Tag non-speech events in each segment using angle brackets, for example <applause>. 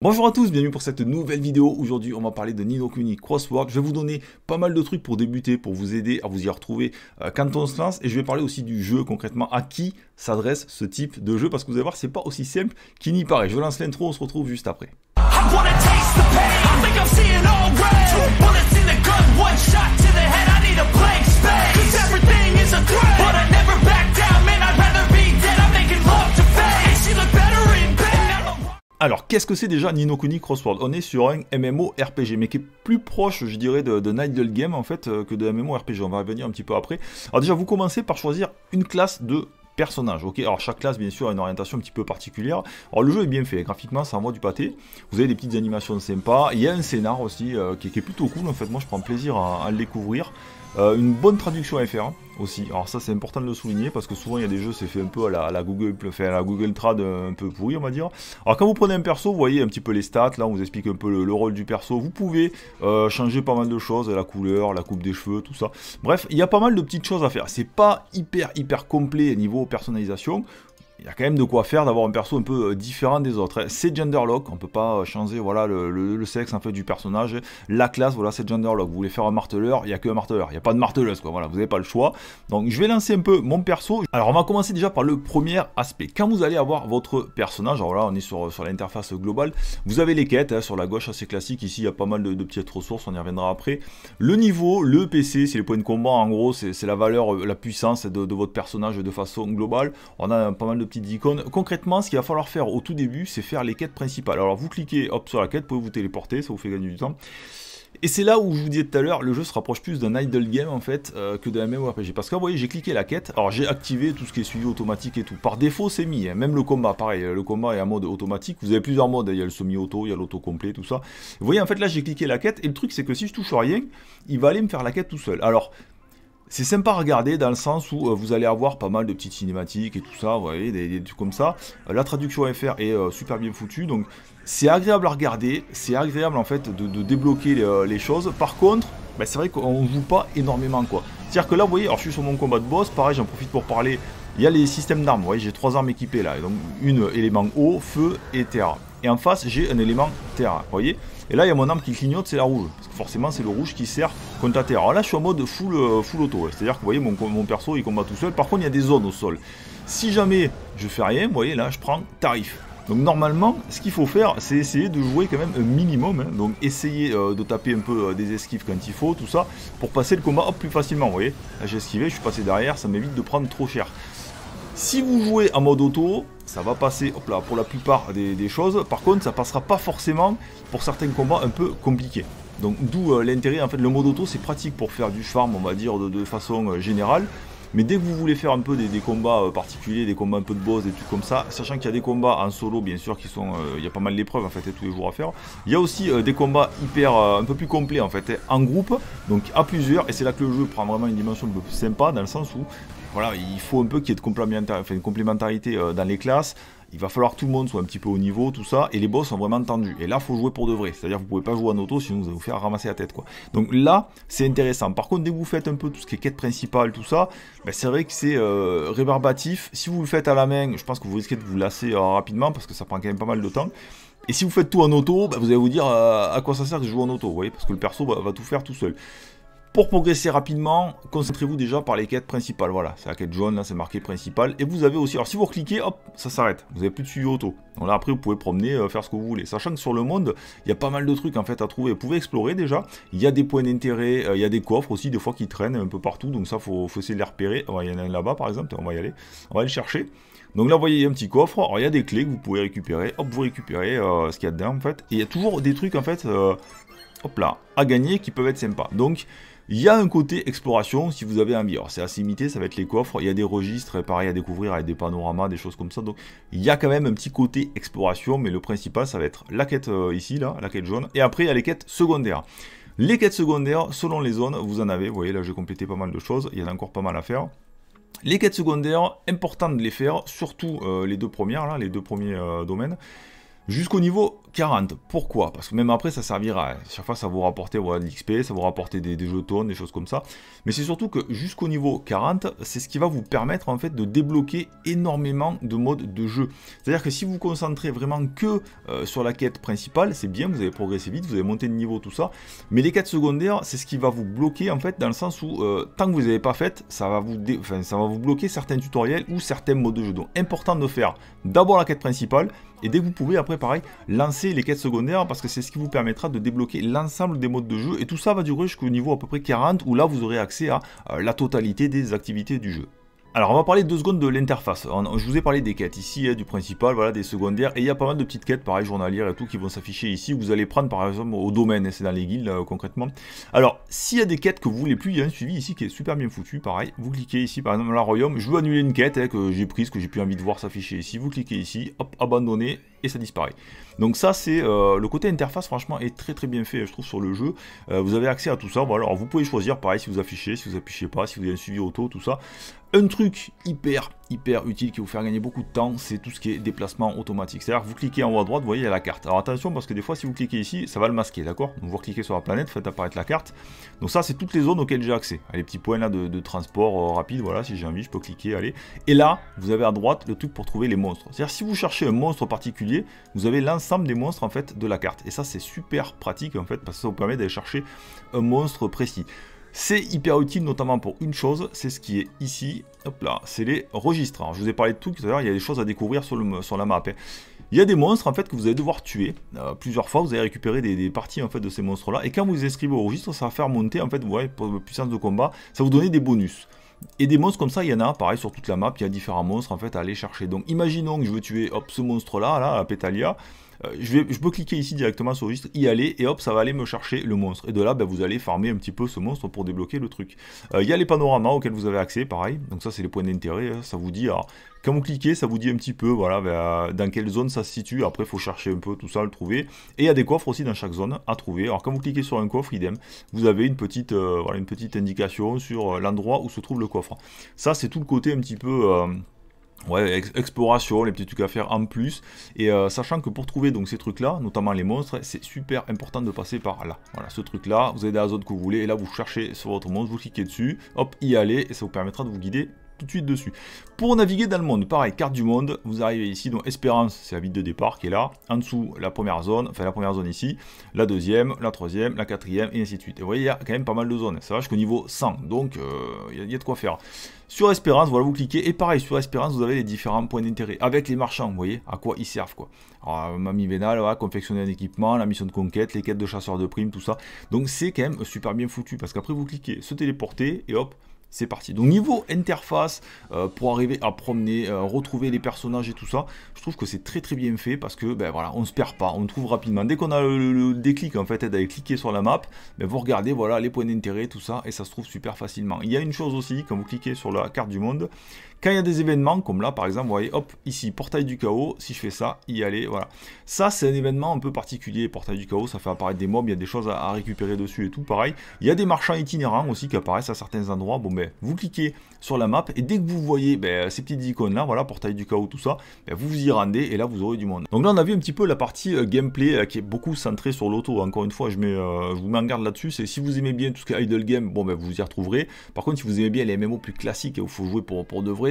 Bonjour à tous, bienvenue pour cette nouvelle vidéo. Aujourd'hui, on va parler de Nino Kuni Crossword. Je vais vous donner pas mal de trucs pour débuter, pour vous aider à vous y retrouver euh, quand on se lance. Et je vais parler aussi du jeu, concrètement, à qui s'adresse ce type de jeu. Parce que vous allez voir, c'est pas aussi simple qu'il n'y paraît. Je lance l'intro, on se retrouve juste après. Alors, qu'est-ce que c'est déjà Ninokuni Kuni Crossword On est sur un MMORPG, mais qui est plus proche, je dirais, de, de the Game, en fait, euh, que de MMORPG. On va revenir un petit peu après. Alors déjà, vous commencez par choisir une classe de personnage, ok Alors chaque classe, bien sûr, a une orientation un petit peu particulière. Alors le jeu est bien fait, graphiquement, ça envoie du pâté. Vous avez des petites animations sympas. Il y a un scénar aussi euh, qui, est plutôt cool, en fait, moi je prends plaisir à, le découvrir. Euh, une bonne traduction à faire. Hein aussi. Alors ça c'est important de le souligner parce que souvent il y a des jeux c'est fait un peu à la, Google, enfin, à la Google Trad euh, un peu pourri on va dire. Alors quand vous prenez un perso, vous voyez un petit peu les stats, là on vous explique un peu le, rôle du perso. Vous pouvez euh, changer pas mal de choses, la couleur, la coupe des cheveux, tout ça. Bref, il y a pas mal de petites choses à faire. C'est pas hyper hyper complet niveau personnalisation il y a quand même de quoi faire d'avoir un perso un peu euh, différent des autres. Eh, c'est Genderlock, on peut pas euh, changer voilà, le, sexe en fait, du personnage. La classe, voilà, c'est Genderlock. Vous voulez faire un marteleur, il n'y a que un marteleur, il n'y a pas de marteleuse, quoi. Voilà, vous n'avez pas le choix. Donc je vais lancer un peu mon perso. Alors on va commencer déjà par le premier aspect. Quand vous allez avoir votre personnage, alors là on est sur, euh, sur l'interface globale, vous avez les quêtes hein, sur la gauche assez classique. Ici il y a pas mal de, petites ressources, on y reviendra après. Le niveau, le PC, c'est les points de combat en gros, c'est la valeur, la puissance de votre personnage de façon globale. On a pas mal de petites icônes. Concrètement, ce qu'il va falloir faire au tout début, c'est faire les quêtes principales. Alors vous cliquez hop, sur la quête, vous pouvez vous téléporter, ça vous fait gagner du temps. Et c'est là où je vous disais tout à l'heure, le jeu se rapproche plus d'un idle game en fait euh, que d'un MMORPG. Parce que vous voyez, j'ai cliqué la quête, alors j'ai activé tout ce qui est suivi automatique et tout. Par défaut, c'est mis. Hein. Même le combat, pareil, le combat est en mode automatique. Vous avez plusieurs modes, hein. il y a le semi-auto, il y a l'auto complet, tout ça. Vous voyez, en fait, là, j'ai cliqué la quête. Et le truc, c'est que si je touche rien, il va aller me faire la quête tout seul. Alors, c'est sympa à regarder dans le sens où euh, vous allez avoir pas mal de petites cinématiques et tout ça, vous voyez, des, trucs comme ça. Euh, la traduction FR est euh, super bien foutue, donc c'est agréable à regarder, c'est agréable en fait de, débloquer les, choses. Par contre, bah, c'est vrai qu'on joue pas énormément quoi. C'est-à-dire que là, vous voyez, alors je suis sur mon combat de boss, pareil, j'en profite pour parler. Il y a les systèmes d'armes, vous voyez, j'ai trois armes équipées là, donc une élément eau, feu et terre. Et en face, j'ai un élément terre, vous voyez Et là, il y a mon arme qui clignote, c'est la rouge. Parce que forcément, c'est le rouge qui sert contre la terre. Alors là, je suis en mode full, euh, full auto. C'est-à-dire que, vous voyez, mon, mon, perso, il combat tout seul. Par contre, il y a des zones au sol. Si jamais je fais rien, vous voyez, là, je prends tarif. Donc normalement, ce qu'il faut faire, c'est essayer de jouer quand même un minimum. Hein. Donc essayer euh, de taper un peu euh, des esquives quand il faut, tout ça, pour passer le combat plus facilement, voyez. Là, j'ai esquivé, je suis passé derrière, ça m'évite de prendre trop cher. Si vous jouez en mode auto, ça va passer là, pour la plupart des, choses. Par contre, ça passera pas forcément pour certains combats un peu compliqués. Donc d'où euh, l'intérêt, en fait, le mode auto, c'est pratique pour faire du farm, on va dire, de, façon euh, générale. Mais dès que vous voulez faire un peu des, combats euh, particuliers, des combats un peu de boss, des trucs comme ça, sachant qu'il y a des combats en solo, bien sûr, qui sont, euh, il y a pas mal d'épreuves en fait, tous les jours à faire. Il y a aussi euh, des combats hyper, un peu plus complets en fait, en groupe, donc à plusieurs, et c'est là que le jeu prend vraiment une dimension un peu plus sympa dans le sens où voilà, il faut un peu qu'il y ait une complémentarité dans les classes il va falloir que tout le monde soit un petit peu au niveau, tout ça, et les boss sont vraiment tendus. Et là, faut jouer pour de vrai. C'est-à-dire, vous pouvez pas jouer en auto, sinon vous allez vous faire ramasser la tête, quoi. Donc là, c'est intéressant. Par contre, dès que vous faites un peu tout ce qui est quête principale, tout ça, ben, c'est vrai que c'est euh, rébarbatif. Si vous le faites à la main, je pense que vous risquez de vous lasser euh, rapidement, parce que ça prend quand même pas mal de temps. Et si vous faites tout en auto, ben, vous allez vous dire euh, à quoi ça sert de jouer en auto, vous voyez, parce que le perso va tout faire tout seul. Pour progresser rapidement, concentrez-vous déjà par les quêtes principales. Voilà, c'est la quête jaune, là c'est marqué principal. Et vous avez aussi, alors si vous cliquez, hop, ça s'arrête. Vous n'avez plus de suivi auto. Donc là après vous pouvez promener, euh, faire ce que vous voulez. Sachant que sur le monde, il y a pas mal de trucs en fait à trouver. Vous pouvez explorer déjà. Il y a des points d'intérêt, euh, il y a des coffres aussi, des fois qui traînent un peu partout. Donc ça, faut, faut essayer de les repérer. il y en a un là-bas par exemple, on va y aller. On va aller chercher. Donc là, vous voyez, il y a un petit coffre. Alors, il y a des clés que vous pouvez récupérer. Hop, vous récupérez euh, ce qu'il y a dedans, en fait. Et il y a toujours des trucs, en fait, hop là, à gagner qui peuvent être sympas. Donc, il y a un côté exploration si vous avez envie. Alors c'est assez limité, ça va être les coffres, il y a des registres, euh, pareil à découvrir avec des panoramas, des choses comme ça. Donc il y a quand même un petit côté exploration, mais le principal ça va être la quête euh, ici, là, la quête jaune. Et après il y a les quêtes secondaires. Les quêtes secondaires, selon les zones, vous en avez. Vous voyez, là, j'ai complété pas mal de choses. Il y en a encore pas mal à faire. Les quêtes secondaires, important de les faire, surtout euh, les deux premières, là, les deux premiers domaines jusqu'au niveau 40. Pourquoi Parce que même après, ça servira. Hein. Chaque fois, ça vous rapporter de l'XP, ça vous rapporter des, jetons, des choses comme ça. Mais c'est surtout que jusqu'au niveau 40, c'est ce qui va vous permettre en fait de débloquer énormément de modes de jeu. C'est-à-dire que si vous vous concentrez vraiment que euh, sur la quête principale, c'est bien, vous allez progresser vite, vous allez monter de niveau, tout ça. Mais les quêtes secondaires, c'est ce qui va vous bloquer en fait dans le sens où euh, tant que vous n'avez pas fait, ça va vous, ça va vous bloquer certains tutoriels ou certains modes de jeu. Donc important de faire d'abord la quête principale et dès que vous pouvez, après, pareil, lancer les quêtes secondaires parce que c'est ce qui vous permettra de débloquer l'ensemble des modes de jeu. Et tout ça va durer jusqu'au niveau à peu près 40 où là, vous aurez accès à euh, la totalité des activités du jeu. Alors on va parler deux secondes de l'interface. Je vous ai parlé des quêtes ici, hein, du principal, voilà, des secondaires, et il y a pas mal de petites quêtes, pareil, journalières et tout, qui vont s'afficher ici. Vous allez prendre par exemple au domaine, hein, c'est dans les guildes euh, concrètement. Alors s'il y a des quêtes que vous voulez plus, il y a un suivi ici qui est super bien foutu, pareil. Vous cliquez ici, par exemple, la royaume, je veux annuler une quête hein, que j'ai prise, que j'ai plus envie de voir s'afficher ici. Vous cliquez ici, hop, abandonner, et ça disparaît. Donc ça c'est euh, le côté interface franchement est très très bien fait je trouve sur le jeu. Euh, vous avez accès à tout ça. Bon, alors vous pouvez choisir pareil si vous affichez, si vous affichez pas, si vous avez un suivi auto, tout ça. Un truc hyper hyper utile qui vous faire gagner beaucoup de temps, c'est tout ce qui est déplacement automatique. C'est-à-dire vous cliquez en haut à droite, vous voyez, il la carte. Alors attention, parce que des fois, si vous cliquez ici, ça va le masquer, d'accord vous cliquez sur la planète, faites apparaître la carte. Donc ça, c'est toutes les zones auxquelles j'ai accès. Les petits points là de, transport euh, rapide, voilà, si j'ai envie, je peux cliquer, allez. Et là, vous avez à droite le truc pour trouver les monstres. C'est-à-dire si vous cherchez un monstre particulier, vous avez l'ensemble des monstres en fait de la carte. Et ça, c'est super pratique en fait, parce que ça vous permet d'aller chercher un monstre précis. C'est hyper utile notamment pour une chose, c'est ce qui est ici, hop là, c'est les registres. je vous ai parlé de tout il y a des choses à découvrir sur, la map. Hein. Il y a des monstres en fait que vous allez devoir tuer euh, plusieurs fois, vous allez récupérer des, parties en fait de ces monstres là, et quand vous les inscrivez au registre, ça va faire monter en fait, vous pour puissance de combat, ça vous donner des bonus. Et des monstres comme ça, il y en a, pareil, sur toute la map, il y a différents monstres en fait à aller chercher. Donc imaginons que je veux tuer ce monstre là, là, la Pétalia, euh, je, vais, je peux cliquer ici directement sur registre, y aller, et hop, ça va aller me chercher le monstre. Et de là, ben, vous allez farmer un petit peu ce monstre pour débloquer le truc. Euh, il y a les panoramas auxquels vous avez accès, pareil. Donc ça, c'est les points d'intérêt. Hein. Ça vous dit, quand vous cliquez, ça vous dit un petit peu voilà, ben, euh, dans quelle zone ça se situe. Après, il faut chercher un peu tout ça, le trouver. Et il y a des coffres aussi dans chaque zone à trouver. Alors, quand vous cliquez sur un coffre, idem, vous avez une petite, indication sur l'endroit où se trouve le coffre. Ça, c'est tout le côté un petit peu... Ouais, exploration, les petits trucs à faire en plus. Et euh, sachant que pour trouver donc ces trucs-là, notamment les monstres, c'est super important de passer par là. Voilà, ce truc-là, vous allez dans la zone que vous voulez, et là vous cherchez sur votre monstre, vous cliquez dessus, hop, y aller et ça vous permettra de vous guider tout de suite dessus. Pour naviguer dans le monde, pareil, carte du monde, vous arrivez ici, donc Espérance, c'est la ville de départ qui est là, en dessous, la première zone, enfin la première zone ici, la deuxième, la troisième, la quatrième, et ainsi de suite. Et vous voyez, il y a quand même pas mal de zones, ça va jusqu'au niveau 100, donc euh, il y, a de quoi faire. Sur Espérance, voilà, vous cliquez. Et pareil, sur Espérance, vous avez les différents points d'intérêt avec les marchands, vous voyez, à quoi ils servent, quoi. Alors, euh, Mamie Vénal, voilà, confectionner un équipement, la mission de conquête, les quêtes de chasseurs de primes, tout ça. Donc, c'est quand même super bien foutu parce qu'après, vous cliquez, se téléporter et hop, c'est parti. Donc niveau interface, euh, pour arriver à promener, euh, retrouver les personnages et tout ça, je trouve que c'est très très bien fait parce que ben voilà, on se perd pas, on trouve rapidement. Dès qu'on a le, déclic en fait, d'aller cliquer sur la map, ben, vous regardez voilà les points d'intérêt, tout ça, et ça se trouve super facilement. Il y a une chose aussi, quand vous cliquez sur la carte du monde, quand il y a des événements, comme là par exemple, vous voyez, hop, ici, portail du chaos, si je fais ça, y aller, voilà. Ça, c'est un événement un peu particulier, portail du chaos, ça fait apparaître des mobs, il y a des choses à, récupérer dessus et tout, pareil. Il y a des marchands itinérants aussi qui apparaissent à certains endroits. Bon ben, vous cliquez sur la map et dès que vous voyez ben, ces petites icônes là, voilà, portail du chaos, tout ça, ben, vous vous y rendez et là vous aurez du monde. Donc là on a vu un petit peu la partie euh, gameplay euh, qui est beaucoup centrée sur l'auto. Encore une fois, je, euh, vous mets en garde là-dessus. si vous aimez bien tout ce qui est idle game, bon ben vous y retrouverez. Par contre, si vous aimez bien les MMO plus classiques où il faut jouer pour, pour de vrai,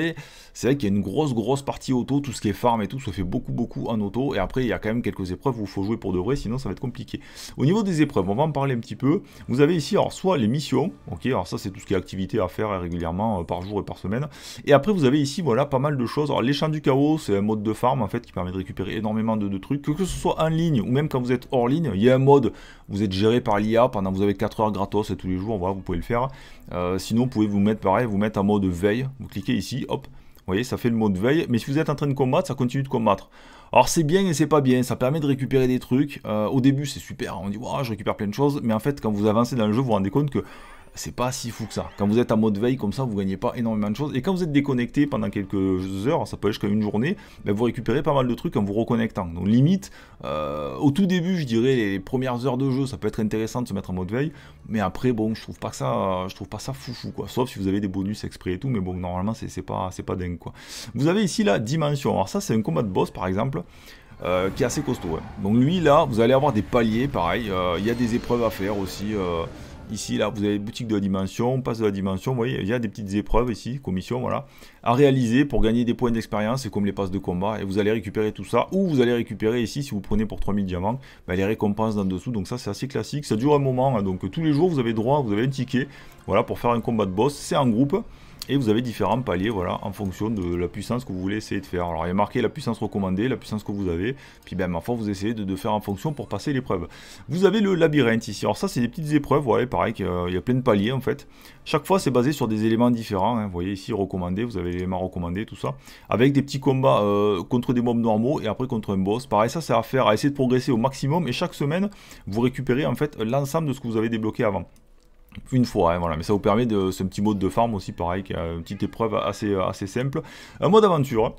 c'est vrai qu'il y a une grosse, grosse partie auto, tout ce qui est farm et tout, se fait beaucoup, beaucoup en auto. Et après, il y a quand même quelques épreuves où il faut jouer pour de vrai, sinon ça va être compliqué. Au niveau des épreuves, on va en parler un petit peu. Vous avez ici, alors, soit les missions, ok, alors ça, c'est tout ce qui est activité à faire euh, régulièrement euh, par jour et par semaine. Et après, vous avez ici, voilà, pas mal de choses. Alors, les champs du chaos, c'est un mode de farm, en fait, qui permet de récupérer énormément de, trucs, que, ce soit en ligne ou même quand vous êtes hors ligne, il y a un mode, vous êtes géré par l'IA pendant vous avez 4 heures gratos et euh, tous les jours, voilà, vous pouvez le faire. sinon, vous pouvez vous mettre pareil, vous mettre en mode veille. Vous cliquez ici, hop, vous voyez, ça fait le mot de veille. Mais si vous êtes en train de combattre, ça continue de combattre. Alors c'est bien et c'est pas bien, ça permet de récupérer des trucs. Euh, au début c'est super, on dit je récupère plein de choses, mais en fait quand vous avancez dans le jeu, vous vous rendez compte que c'est pas si fou que ça. Quand vous êtes en mode veille comme ça, vous gagnez pas énormément de choses. Et quand vous êtes déconnecté pendant quelques heures, ça peut aller jusqu'à une journée, ben, vous récupérez pas mal de trucs en vous reconnectant. Donc limite, euh, au tout début, je dirais les premières heures de jeu, ça peut être intéressant de se mettre en mode veille. Mais après, bon, je trouve pas ça, je trouve pas ça fou fou quoi. Sauf si vous avez des bonus exprès et tout, mais bon, normalement c'est pas, c'est pas dingue quoi. Vous avez ici la dimension. Alors ça, c'est un combat de boss par exemple. Euh, qui est assez costaud. Hein. Donc lui là, vous allez avoir des paliers, pareil. Euh, il y a des épreuves à faire aussi. Ici, là, vous avez boutique de la dimension, passe de la dimension. Vous voyez, il y a des petites épreuves ici, commission, voilà, à réaliser pour gagner des points d'expérience, c'est comme les passes de combat. Et vous allez récupérer tout ça, ou vous allez récupérer ici, si vous prenez pour 3000 diamants, ben, les récompenses d'en dessous. Donc ça, c'est assez classique. Ça dure un moment, hein, donc tous les jours, vous avez droit, vous avez un ticket, voilà, pour faire un combat de boss. C'est en groupe. Et vous avez différents paliers, voilà, en fonction de la puissance que vous voulez essayer de faire. Alors il y a marqué la puissance recommandée, la puissance que vous avez, puis ben enfin, vous essayez de, faire en fonction pour passer l'épreuve. Vous avez le labyrinthe ici, alors ça c'est des petites épreuves, ouais, pareil, il y a plein de paliers en fait. Chaque fois c'est basé sur des éléments différents, hein. vous voyez ici recommandé, vous avez l'élément recommandé, tout ça. Avec des petits combats euh, contre des mobs normaux et après contre un boss. Pareil ça c'est à faire, à essayer de progresser au maximum et chaque semaine vous récupérez en fait l'ensemble de ce que vous avez débloqué avant une fois, hein, voilà. Mais ça vous permet de ce petit mode de farm aussi, pareil, qui a une petite épreuve assez, assez simple. Un mode aventure.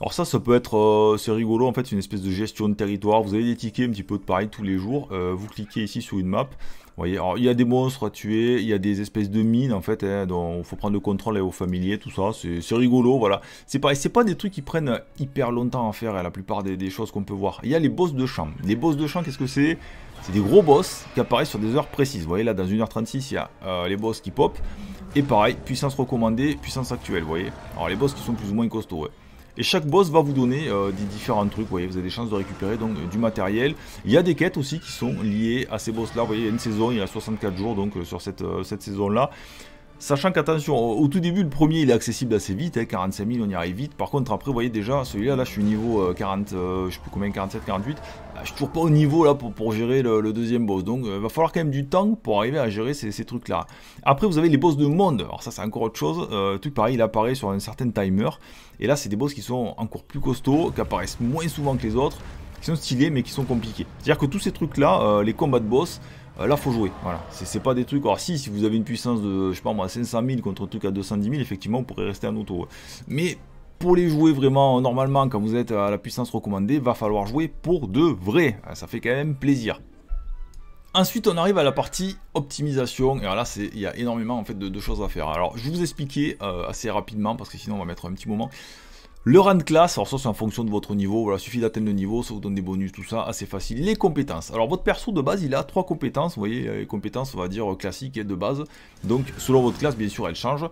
Alors ça, ça peut être, euh, c'est rigolo en fait, une espèce de gestion de territoire. Vous avez des tickets un petit peu de pareil tous les jours. Euh, vous cliquez ici sur une map voyez, il y a des monstres à tuer, il y a des espèces de mines en fait, hein, dont il faut prendre le contrôle hein, aux familiers, tout ça, c'est rigolo, voilà. C'est pareil, c'est pas des trucs qui prennent hyper longtemps à faire, hein, la plupart des, choses qu'on peut voir. Il y a les boss de champ. Les boss de champ, qu'est-ce que c'est C'est des gros boss qui apparaissent sur des heures précises. Vous voyez, là, dans 1h36, il y a euh, les boss qui pop. Et pareil, puissance recommandée, puissance actuelle, vous voyez. Alors les boss qui sont plus ou moins costauds, et chaque boss va vous donner euh, des différents trucs. Vous voyez, vous avez des chances de récupérer donc du matériel. Il y a des quêtes aussi qui sont liées à ces boss-là. Vous voyez, il y a une saison, il y a 64 jours donc euh, sur cette, euh, cette saison-là. Sachant qu'attention, au tout début, le premier il est accessible assez vite, 45 hein, 000, on y arrive vite. Par contre, après, vous voyez déjà, celui-là, là, je suis niveau 40, euh, euh, je sais plus combien, 47, 48. Bah, je suis toujours pas au niveau là pour, pour gérer le, deuxième boss. Donc, il euh, va falloir quand même du temps pour arriver à gérer ces, trucs-là. Après, vous avez les boss de monde. Alors, ça, c'est encore autre chose. Le tout pareil, il apparaît sur un certain timer. Et là, c'est des boss qui sont encore plus costauds, qui apparaissent moins souvent que les autres, qui sont stylés, mais qui sont compliqués. C'est-à-dire que tous ces trucs-là, les combats de boss, Là euh, là faut jouer. Voilà, c'est pas des trucs. Alors si, si vous avez une puissance de, je sais pas moi, 500 000 contre un truc à 210 000, effectivement, vous pourrez rester en auto. Mais pour les jouer vraiment normalement, quand vous êtes à la puissance recommandée, va falloir jouer pour de vrai. Ah, ça fait quand même plaisir. Ensuite, on arrive à la partie optimisation. Et alors là, il y a énormément en fait de, choses à faire. Alors, je vous expliquer euh, assez rapidement parce que sinon, on va mettre un petit moment. Le rang de classe, alors ça c'est en fonction de votre niveau, voilà, suffit d'atteindre le niveau, ça vous donne des bonus, tout ça, assez facile. Les compétences, alors votre perso de base il a trois compétences, vous voyez, les euh, compétences on va dire classiques et de base, donc selon votre classe bien sûr elle change.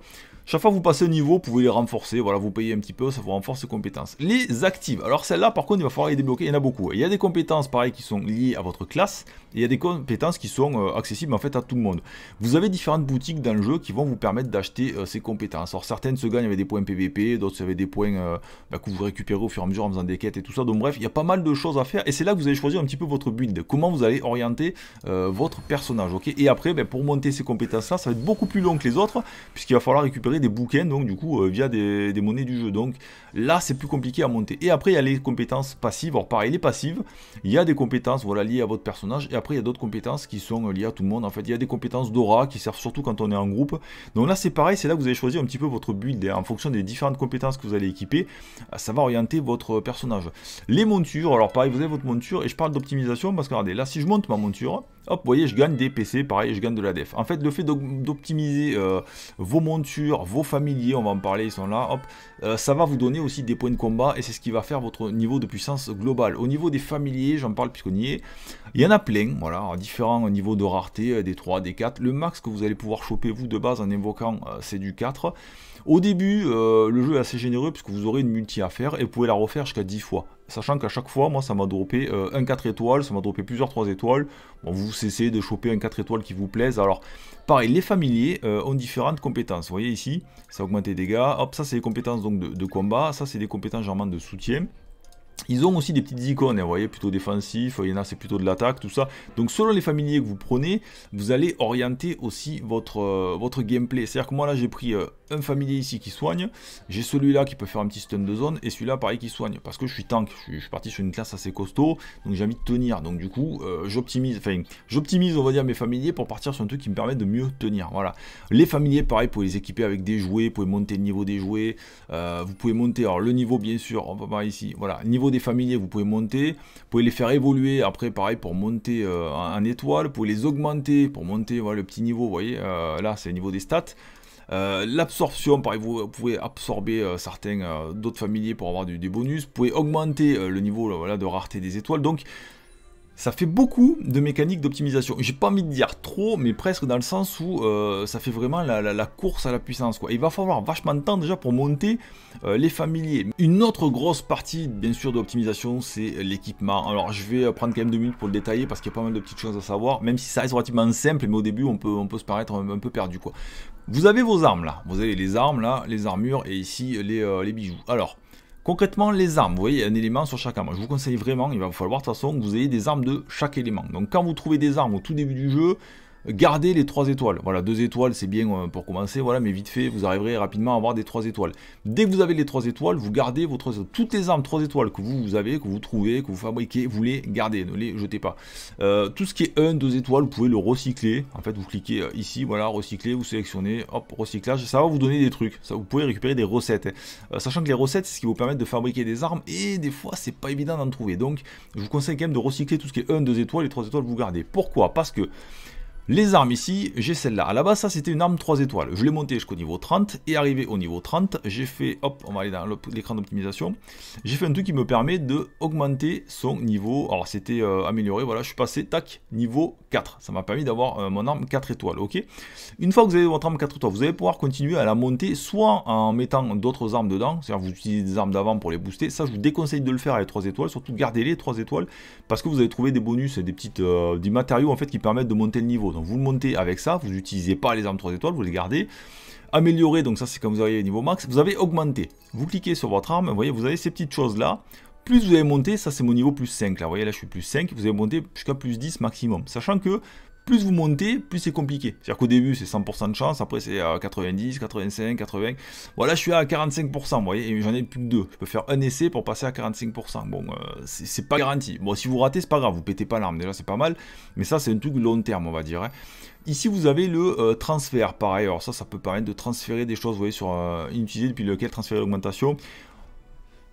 Chaque fois que vous passez un niveau, vous pouvez les renforcer. Voilà, vous payez un petit peu, ça vous renforce les compétences. Les actives. Alors celles-là, par contre, il va falloir les débloquer. Il y en a beaucoup. Il y a des compétences, pareil, qui sont liées à votre classe. Et il y a des compétences qui sont euh, accessibles en fait à tout le monde. Vous avez différentes boutiques dans le jeu qui vont vous permettre d'acheter euh, ces compétences. Alors certaines se gagnent avec des points PVP, d'autres avec des points euh, bah, que vous récupérez au fur et à mesure en faisant des quêtes et tout ça. Donc bref, il y a pas mal de choses à faire. Et c'est là que vous allez choisir un petit peu votre build. Comment vous allez orienter votre personnage. ok et après, ben, pour monter ces compétences-là, ça va être beaucoup plus long que les autres, puisqu'il va falloir récupérer des bouquins, donc du coup, euh, via des, monnaies du jeu. Donc là, c'est plus compliqué à monter. Et après, il y a les compétences passives. Alors pareil, les passives, il y a des compétences voilà, liées à votre personnage. Et après, il y a d'autres compétences qui sont euh, liées à tout le monde. En fait, il y a des compétences d'aura qui servent surtout quand on est en groupe. Donc là, c'est pareil, c'est là que vous allez choisir un petit peu votre build. Hein. en fonction des différentes compétences que vous allez équiper, euh, ça va orienter votre personnage. Les montures, alors pareil, vous avez votre monture. Et je parle d'optimisation parce que regardez, là, si je monte ma monture, hop, vous voyez, je gagne des PC, pareil, je gagne de la def. En fait, le fait d'optimiser vos montures, vos familiers, on va en parler, ils sont là, hop, euh, ça va vous donner aussi des points de combat et c'est ce qui va faire votre niveau de puissance globale. Au niveau des familiers, j'en parle puisqu'on y est, il y en a plein, voilà, différents niveaux de rareté, euh, des 3, des 4. Le max que vous allez pouvoir choper vous de base en invoquant, euh, c'est du 4. Au début, euh, le jeu est assez généreux puisque vous aurez une multi à faire et vous pouvez la refaire jusqu'à 10 fois. Sachant qu'à chaque fois, moi, ça m'a droppé euh, un 4 étoiles, ça m'a droppé plusieurs 3 étoiles. Bon, vous essayez de choper un 4 étoiles qui vous plaise. Alors, pareil, les familiers euh, ont différentes compétences. Vous voyez ici, ça augmente les dégâts. Hop, ça, c'est les compétences donc, de, combat. Ça, c'est des compétences de soutien. Ils ont aussi des petites icônes, hein, vous voyez, plutôt défensif, il y en a c'est plutôt de l'attaque, tout ça. Donc selon les familiers que vous prenez, vous allez orienter aussi votre, euh, votre gameplay. C'est-à-dire que moi là j'ai pris euh, un familier ici qui soigne, j'ai celui-là qui peut faire un petit stun de zone, et celui-là pareil qui soigne. Parce que je suis tank, je suis, parti sur une classe assez costaud, donc j'ai envie de tenir. Donc du coup, euh, j'optimise, enfin j'optimise on va dire mes familiers pour partir sur un truc qui me permet de mieux tenir. Voilà. Les familiers, pareil, vous pouvez les équiper avec des jouets, vous pouvez monter le niveau des jouets, vous pouvez monter alors, le niveau bien sûr, on va voir ici, voilà, niveau des familiers, vous pouvez monter, vous pouvez les faire évoluer après, pareil, pour monter en, euh, étoile, vous pouvez les augmenter pour monter voilà, le petit niveau, vous voyez, euh, là c'est le niveau des stats. Euh, l'absorption, pareil, vous pouvez absorber certains d'autres familiers pour avoir des bonus. Vous pouvez augmenter le niveau de rareté des étoiles. Donc, ça fait beaucoup de mécaniques d'optimisation. J'ai pas envie de dire trop, mais presque dans le sens où euh, ça fait vraiment la, course à la puissance. Quoi. Il va falloir vachement de temps déjà pour monter euh, les familiers. Une autre grosse partie, bien sûr, d'optimisation, c'est l'équipement. Alors, je vais euh, prendre quand même deux minutes pour le détailler parce qu'il y a pas mal de petites choses à savoir, même si ça reste relativement simple, mais au début, on peut, se paraître un, peu perdu. Quoi. Vous avez vos armes là, vous avez les armes là, les armures et ici les, les bijoux. Alors, Concrètement, les armes, vous voyez, un élément sur chaque arme. Je vous conseille vraiment, il va falloir de toute façon que vous ayez des armes de chaque élément. Donc quand vous trouvez des armes au tout début du jeu, gardez les 3 étoiles. Voilà, 2 étoiles, c'est bien euh, pour commencer, voilà, mais vite fait, vous arriverez rapidement à avoir des 3 étoiles. Dès que vous avez les 3 étoiles, vous gardez vos Toutes les armes 3 étoiles que vous, avez, que vous trouvez, que vous fabriquez, vous les gardez, ne les jetez pas. Euh, tout ce qui est 1, 2 étoiles, vous pouvez le recycler. En fait, vous cliquez euh, ici, voilà, recycler, vous sélectionnez, hop, recyclage, ça va vous donner des trucs. vous pouvez récupérer des recettes. sachant que les recettes, c'est ce qui vous permet de fabriquer des armes, et des fois, c'est pas évident d'en trouver. Donc, je vous conseille quand même de recycler tout ce qui est 1, 2 étoiles, les 3 étoiles, vous gardez. Pourquoi Parce que les armes ici, j'ai celle-là. À la base, ça c'était une arme 3 étoiles. Je l'ai montée jusqu'au niveau 30 et arrivé au niveau 30, j'ai fait, hop, on va aller dans l'écran d'optimisation. J'ai fait un truc qui me permet de augmenter son niveau. Alors c'était euh, amélioré, voilà, je suis passé, tac, niveau 4. Ça m'a permis d'avoir euh, mon arme 4 étoiles, ok Une fois que vous avez votre arme 4 étoiles, vous allez pouvoir continuer à la monter, soit en mettant d'autres armes dedans, c'est-à-dire vous utilisez des armes d'avant pour les booster. Ça, je vous déconseille de le faire avec 3 étoiles, surtout gardez-les 3 étoiles, parce que vous allez trouver des bonus et des petites, euh, matériaux en fait qui permettent de monter le niveau. Donc vous le montez avec ça, vous n'utilisez pas les armes 3 étoiles, vous les gardez. Améliorer, donc ça c'est quand vous avez niveau max, vous avez augmenté. Vous cliquez sur votre arme, vous voyez, vous avez ces petites choses là. Plus vous allez monter, ça c'est mon niveau plus 5 là, vous voyez là je suis plus 5, vous avez monté jusqu'à plus 10 maximum. Sachant que plus vous montez, plus c'est compliqué. C'est-à-dire qu'au début, c'est 100% de chance, après c'est à 90, 85, 80. Voilà, je suis à 45%, vous voyez, et j'en ai plus que deux. Je peux faire un essai pour passer à 45%. Bon, euh, c'est pas garanti. Bon, si vous ratez, c'est pas grave, vous pétez pas l'arme, déjà c'est pas mal, mais ça, c'est un truc long terme, on va dire. Hein. Ici, vous avez le euh, transfert, Par Alors ça, ça peut permettre de transférer des choses, vous voyez, sur euh, depuis lequel transférer l'augmentation.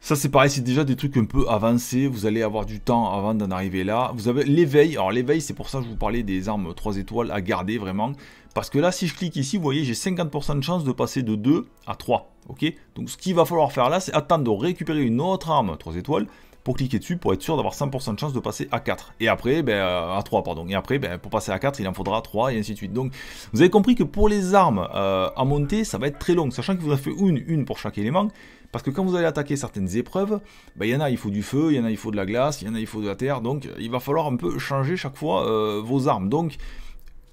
Ça c'est pareil, c'est déjà des trucs un peu avancés, vous allez avoir du temps avant d'en arriver là. Vous avez l'éveil, alors l'éveil c'est pour ça que je vous parlais des armes 3 étoiles à garder vraiment. Parce que là si je clique ici, vous voyez j'ai 50% de chance de passer de 2 à 3. ok Donc ce qu'il va falloir faire là c'est attendre de récupérer une autre arme 3 étoiles pour cliquer dessus pour être sûr d'avoir 100% de chance de passer à 4. Et après, ben, euh, à 3, pardon. Et après, ben, pour passer à 4, il en faudra 3 et ainsi de suite. Donc, vous avez compris que pour les armes euh, à monter, ça va être très long. Sachant que vous en fait une, une pour chaque élément. Parce que quand vous allez attaquer certaines épreuves, il ben, y en a, il faut du feu, il y en a, il faut de la glace, il y en a, il faut de la terre. Donc, il va falloir un peu changer chaque fois euh, vos armes. Donc,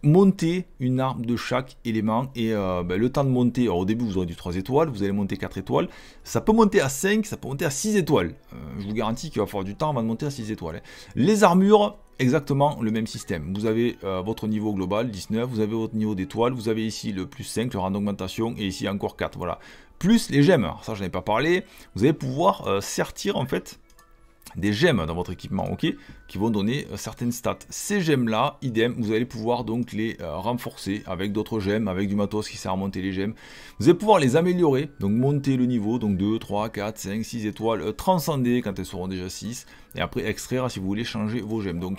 monter une arme de chaque élément et euh, ben, le temps de monter, au début vous aurez du 3 étoiles, vous allez monter 4 étoiles, ça peut monter à 5, ça peut monter à 6 étoiles. Euh, je vous garantis qu'il va falloir du temps avant de monter à 6 étoiles. Hein. Les armures, exactement le même système. Vous avez euh, votre niveau global, 19, vous avez votre niveau d'étoiles vous avez ici le plus 5, le rang d'augmentation, et ici encore 4, voilà. Plus les gemmes, ça je n'ai pas parlé, vous allez pouvoir sertir en fait des gemmes dans votre équipement, ok Qui vont donner euh, certaines stats. Ces gemmes-là, idem, vous allez pouvoir donc les euh, renforcer avec d'autres gemmes, avec du matos qui sert à monter les gemmes. Vous allez pouvoir les améliorer, donc monter le niveau, donc 2, 3, 4, 5, 6 étoiles, euh, transcender quand elles seront déjà 6, et après extraire si vous voulez changer vos gemmes. Donc,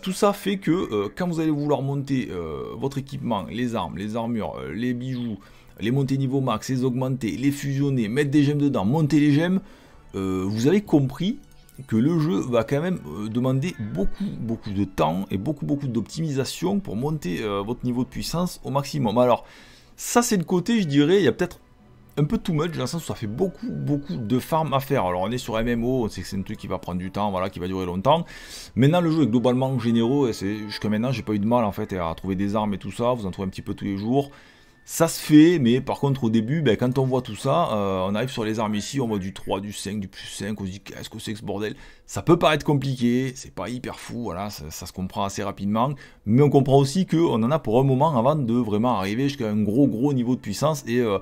tout ça fait que quand vous allez vouloir monter votre équipement, les armes, les armures, les bijoux, les monter niveau max, les augmenter, les fusionner, mettre des gemmes dedans, monter les gemmes, vous avez compris que le jeu va quand même euh, demander beaucoup beaucoup de temps et beaucoup beaucoup d'optimisation pour monter euh, votre niveau de puissance au maximum. Alors ça c'est le côté je dirais, il y a peut-être un peu too much dans le sens où ça fait beaucoup beaucoup de farm à faire. Alors on est sur MMO, on sait que c'est un truc qui va prendre du temps, voilà, qui va durer longtemps. Maintenant le jeu est globalement généreux et c'est jusqu'à maintenant j'ai pas eu de mal en fait à trouver des armes et tout ça, vous en trouvez un petit peu tous les jours. Ça se fait, mais par contre au début, ben, quand on voit tout ça, euh, on arrive sur les armes ici, on voit du 3, du 5, du plus 5, on se dit qu'est-ce que c'est que ce bordel Ça peut paraître compliqué, c'est pas hyper fou, voilà, ça, se comprend assez rapidement, mais on comprend aussi qu'on en a pour un moment avant de vraiment arriver jusqu'à un gros gros niveau de puissance, et euh,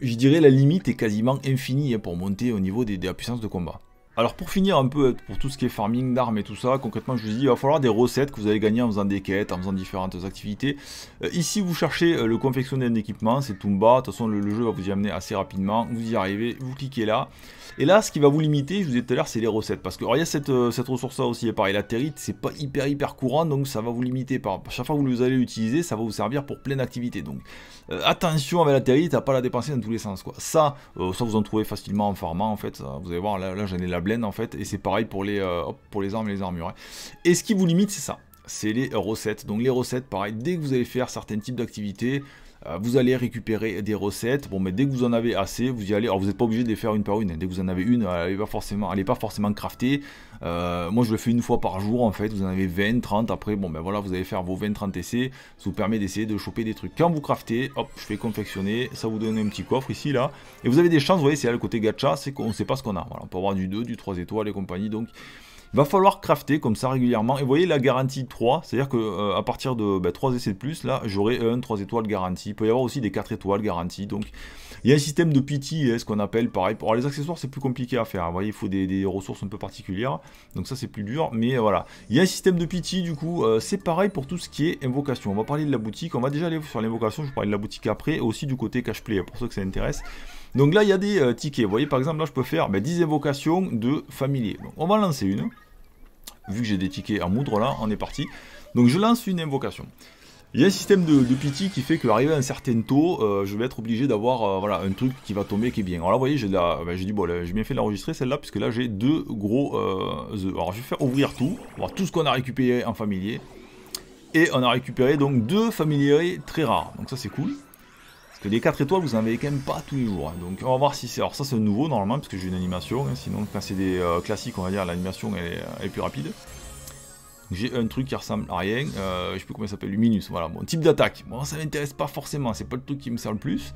je dirais la limite est quasiment infinie hein, pour monter au niveau des, des puissances de combat. Alors pour finir un peu pour tout ce qui est farming d'armes et tout ça, concrètement je vous dis il va falloir des recettes que vous allez gagner en faisant des quêtes, en faisant différentes activités. Euh, ici vous cherchez euh, le confectionner un équipement, c'est Toomba, de toute façon le, jeu va vous y amener assez rapidement, vous y arrivez, vous cliquez là. Et là ce qui va vous limiter, je vous disais tout à l'heure, c'est les recettes. Parce que alors, y a cette, euh, cette ressource là aussi, et pareil la territe, c'est pas hyper hyper courant donc ça va vous limiter. Par, chaque fois que vous allez l'utiliser, ça va vous servir pour plein d'activités. Donc euh, attention avec la théorie, t'as pas la dépenser dans tous les sens quoi. Ça, euh, ça vous en trouvez facilement en farmant en fait. vous allez voir, là, là j'en ai la blende en fait, et c'est pareil pour les, euh, pour les armes et les armures. Hein. Et ce qui vous limite, c'est ça, c'est les recettes. Donc les recettes, pareil, dès que vous allez faire certains types d'activités, euh, vous allez récupérer des recettes. Bon, mais dès que vous en avez assez, vous y allez. Alors, vous n'êtes pas obligé de les faire une par une. Dès que vous en avez une, euh, elle n'est pas forcément, craftée. Euh, moi, je le fais une fois par jour, en fait. Vous en avez 20, 30. Après, bon, ben voilà, vous allez faire vos 20, 30 essais. Ça vous permet d'essayer de choper des trucs. Quand vous craftez, hop, je fais confectionner. Ça vous donne un petit coffre ici, là. Et vous avez des chances, vous voyez, c'est là le côté gacha, c'est qu'on ne sait pas ce qu'on a. Voilà, on peut avoir du 2, du 3 étoiles et compagnie. Donc, va falloir crafter comme ça régulièrement. Et vous voyez la garantie 3, c'est-à-dire que euh, à partir de 3 ben, essais de plus, là, j'aurai 1 3 étoiles garantie. Il peut y avoir aussi des 4 étoiles garantie. Donc il y a un système de pity, hein, ce qu'on appelle pareil. Pour les accessoires, c'est plus compliqué à faire. Vous voyez, il faut des, ressources un peu particulières. Donc ça, c'est plus dur. Mais euh, voilà. Il y a un système de pity, du coup, euh, c'est pareil pour tout ce qui est invocation. On va parler de la boutique. On va déjà aller sur l'invocation. Je vous parle de la boutique après. Et aussi du côté cash play, pour ceux que ça intéresse. Donc là, il y a des euh, tickets. Vous voyez, par exemple, là, je peux faire 10 ben, invocations de familiers on va lancer une. Vu que j'ai des tickets à moudre, là, on est parti. Donc je lance une invocation. Il y a un système de, de qui fait qu'arrivé à un certain taux, euh, je vais être obligé d'avoir euh, voilà, un truc qui va tomber qui est bien. Alors là, vous voyez, j'ai ben, dit, bon, j'ai bien fait l'enregistrer celle-là, puisque là, j'ai deux gros œufs. Alors je vais faire ouvrir tout, voir tout ce qu'on a récupéré en familier. Et on a récupéré donc deux familiers très rares. Donc ça, c'est cool. Les 4 étoiles, vous en avez quand même pas tous les jours. Hein. Donc on va voir si c'est... Alors ça c'est nouveau normalement, parce que j'ai une animation. Hein. Sinon quand c'est des euh, classiques, on va dire, l'animation est, plus rapide. J'ai un truc qui ressemble à rien. Euh, je sais plus comment il s'appelle, Luminus. Voilà, bon, type d'attaque. Bon, ça m'intéresse pas forcément, c'est pas le truc qui me sert le plus.